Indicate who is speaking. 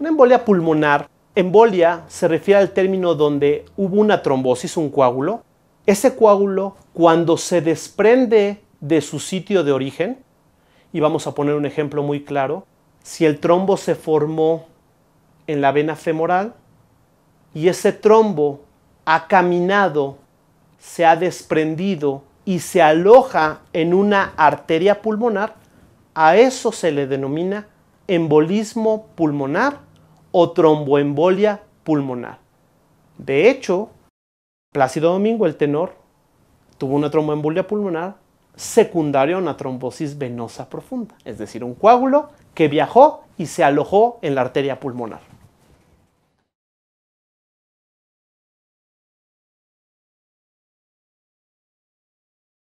Speaker 1: Una embolia pulmonar. Embolia se refiere al término donde hubo una trombosis, un coágulo. Ese coágulo, cuando se desprende de su sitio de origen, y vamos a poner un ejemplo muy claro, si el trombo se formó en la vena femoral y ese trombo ha caminado se ha desprendido y se aloja en una arteria pulmonar, a eso se le denomina embolismo pulmonar o tromboembolia pulmonar. De hecho, Plácido Domingo, el tenor, tuvo una tromboembolia pulmonar secundaria a una trombosis venosa profunda, es decir, un coágulo que viajó y se alojó en la arteria pulmonar.